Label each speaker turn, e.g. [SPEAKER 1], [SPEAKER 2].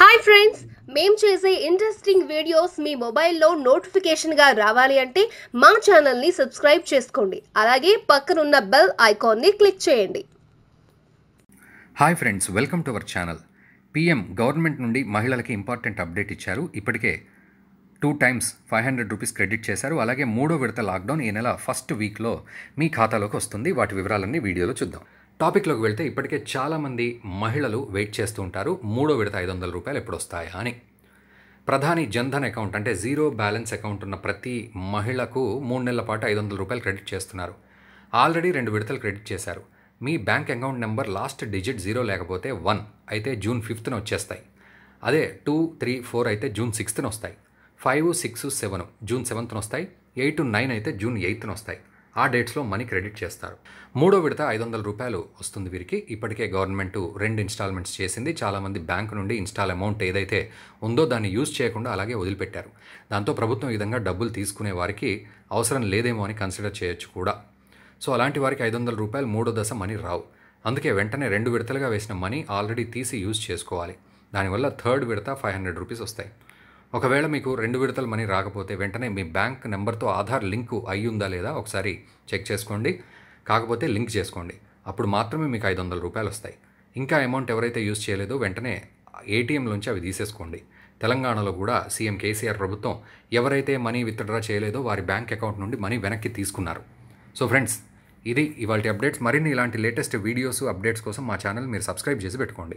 [SPEAKER 1] hi friends మేము చేసే interesting videos మీ మొబైల్లో నోటిఫికేషన్గా రావాలి అంటే మా ఛానల్ని సబ్స్క్రైబ్ చేసుకోండి అలాగే పక్కనున్న బెల్ ఐకాన్ని క్లిక్ చేయండి
[SPEAKER 2] hi friends welcome to our channel PM government నుండి మహిళలకి ఇంపార్టెంట్ అప్డేట్ ఇచ్చారు ఇప్పటికే two times five hundred rupees credit చేశారు అలాగే మూడో విడత లాక్డౌన్ ఈ నెల ఫస్ట్ వీక్లో మీ ఖాతాలోకి వస్తుంది వాటి వివరాలన్నీ వీడియోలో చూద్దాం టాపిక్లోకి వెళ్తే ఇప్పటికే చాలామంది మహిళలు వెయిట్ చేస్తూ ఉంటారు మూడో విడత ఐదు వందల రూపాయలు ఎప్పుడు వస్తాయా అని ప్రధాని జన్ధన్ అకౌంట్ అంటే జీరో బ్యాలెన్స్ అకౌంట్ ఉన్న ప్రతి మహిళకు మూడు నెలల పాటు ఐదు వందల రూపాయలు క్రెడిట్ చేస్తున్నారు ఆల్రెడీ రెండు విడతలు క్రెడిట్ చేశారు మీ bank account number last digit zero లేకపోతే వన్ అయితే జూన్ ఫిఫ్త్న వచ్చేస్తాయి అదే టూ త్రీ ఫోర్ అయితే జూన్ సిక్స్త్న వస్తాయి ఫైవ్ సిక్స్ సెవెన్ జూన్ సెవెంత్న వస్తాయి ఎయిట్ నైన్ అయితే జూన్ ఎయిత్న వస్తాయి ఆ డేట్స్లో మనీ క్రెడిట్ చేస్తారు మూడో విడత ఐదు వందల రూపాయలు వస్తుంది వీరికి ఇప్పటికే గవర్నమెంట్ రెండు ఇన్స్టాల్మెంట్స్ చేసింది చాలామంది బ్యాంకు నుండి ఇన్స్టాల్ అమౌంట్ ఏదైతే ఉందో దాన్ని యూజ్ చేయకుండా అలాగే వదిలిపెట్టారు దాంతో ప్రభుత్వం ఈ విధంగా డబ్బులు తీసుకునే వారికి అవసరం లేదేమో అని కన్సిడర్ చేయొచ్చు కూడా సో అలాంటి వారికి ఐదు వందల రూపాయలు మూడో దశ మనీ రావు అందుకే వెంటనే రెండు విడతలుగా వేసిన మనీ ఆల్రెడీ తీసి యూజ్ చేసుకోవాలి దానివల్ల థర్డ్ విడత ఫైవ్ హండ్రెడ్ రూపీస్ వస్తాయి ఒకవేళ మీకు రెండు విడతల మనీ రాకపోతే వెంటనే మీ బ్యాంక్ నెంబర్తో ఆధార్ లింకు అయి ఉందా లేదా ఒకసారి చెక్ చేసుకోండి కాకపోతే లింక్ చేసుకోండి అప్పుడు మాత్రమే మీకు ఐదు వందల రూపాయలు వస్తాయి ఇంకా అమౌంట్ ఎవరైతే యూజ్ చేయలేదో వెంటనే ఏటీఎంలోంచి అవి తీసేసుకోండి తెలంగాణలో కూడా సీఎం కేసీఆర్ ప్రభుత్వం ఎవరైతే మనీ విత్డ్రా చేయలేదో వారి బ్యాంక్ అకౌంట్ నుండి మనీ వెనక్కి తీసుకున్నారు సో ఫ్రెండ్స్ ఇది ఇవాళ అప్డేట్స్ మరిన్ని ఇలాంటి లేటెస్ట్ వీడియోస్ అప్డేట్స్ కోసం మా ఛానల్ మీరు సబ్స్క్రైబ్ చేసి పెట్టుకోండి